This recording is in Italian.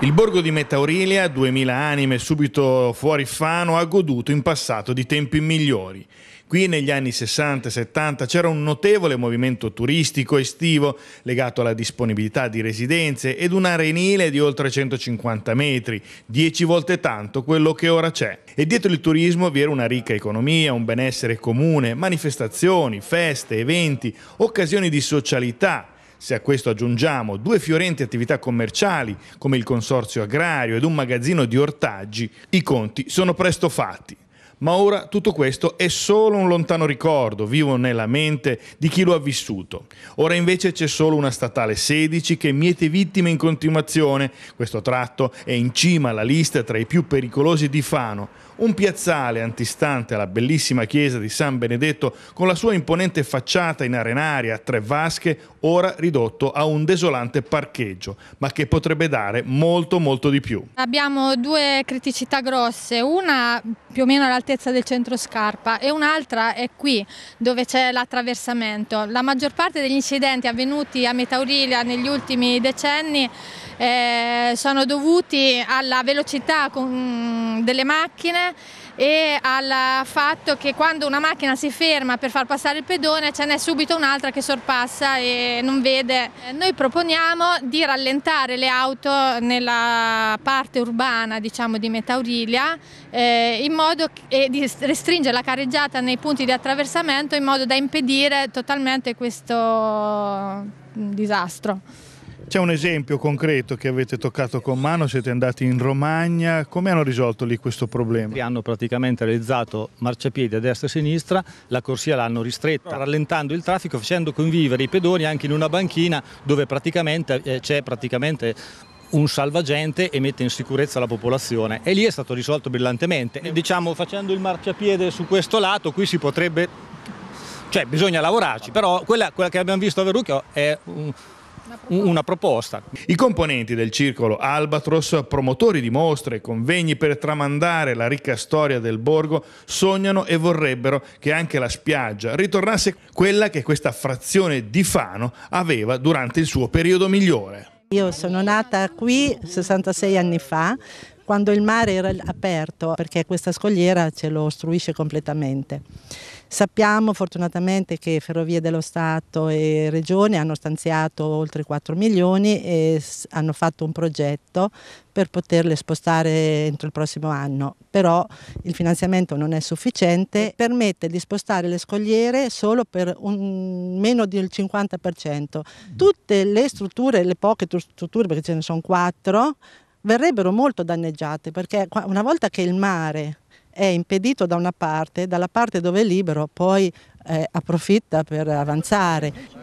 Il borgo di Metaurilia, 2000 anime subito fuori Fano, ha goduto in passato di tempi migliori. Qui negli anni 60 e 70 c'era un notevole movimento turistico estivo legato alla disponibilità di residenze ed un arenile di oltre 150 metri, 10 volte tanto quello che ora c'è. E dietro il turismo vi era una ricca economia, un benessere comune, manifestazioni, feste, eventi, occasioni di socialità se a questo aggiungiamo due fiorenti attività commerciali come il consorzio agrario ed un magazzino di ortaggi, i conti sono presto fatti. Ma ora tutto questo è solo un lontano ricordo, vivo nella mente di chi lo ha vissuto. Ora invece c'è solo una statale 16 che miete vittime in continuazione. Questo tratto è in cima alla lista tra i più pericolosi di Fano. Un piazzale antistante alla bellissima chiesa di San Benedetto con la sua imponente facciata in arenaria a tre vasche, ora ridotto a un desolante parcheggio, ma che potrebbe dare molto molto di più. Abbiamo due criticità grosse, una più o meno all'altezza all'altezza del centro scarpa e un'altra è qui dove c'è l'attraversamento. La maggior parte degli incidenti avvenuti a Metaurilia negli ultimi decenni eh, sono dovuti alla velocità con, delle macchine e al fatto che quando una macchina si ferma per far passare il pedone ce n'è subito un'altra che sorpassa e non vede. Eh, noi proponiamo di rallentare le auto nella parte urbana diciamo, di Metaurilia eh, in modo e di restringere la carreggiata nei punti di attraversamento in modo da impedire totalmente questo mm, disastro. C'è un esempio concreto che avete toccato con mano, siete andati in Romagna, come hanno risolto lì questo problema? Lì hanno praticamente realizzato marciapiedi a destra e a sinistra, la corsia l'hanno ristretta, rallentando il traffico, facendo convivere i pedoni anche in una banchina dove praticamente eh, c'è praticamente un salvagente e mette in sicurezza la popolazione e lì è stato risolto brillantemente. diciamo facendo il marciapiede su questo lato qui si potrebbe, cioè bisogna lavorarci, però quella, quella che abbiamo visto a Verrucchio è un una proposta. I componenti del circolo Albatros, promotori di mostre e convegni per tramandare la ricca storia del borgo, sognano e vorrebbero che anche la spiaggia ritornasse quella che questa frazione di Fano aveva durante il suo periodo migliore. Io sono nata qui 66 anni fa, quando il mare era aperto, perché questa scogliera ce lo ostruisce completamente. Sappiamo fortunatamente che Ferrovie dello Stato e Regione hanno stanziato oltre 4 milioni e hanno fatto un progetto per poterle spostare entro il prossimo anno, però il finanziamento non è sufficiente, permette di spostare le scogliere solo per un, meno del 50%. Tutte le strutture, le poche strutture, perché ce ne sono quattro, verrebbero molto danneggiate perché una volta che il mare è impedito da una parte, dalla parte dove è libero poi eh, approfitta per avanzare.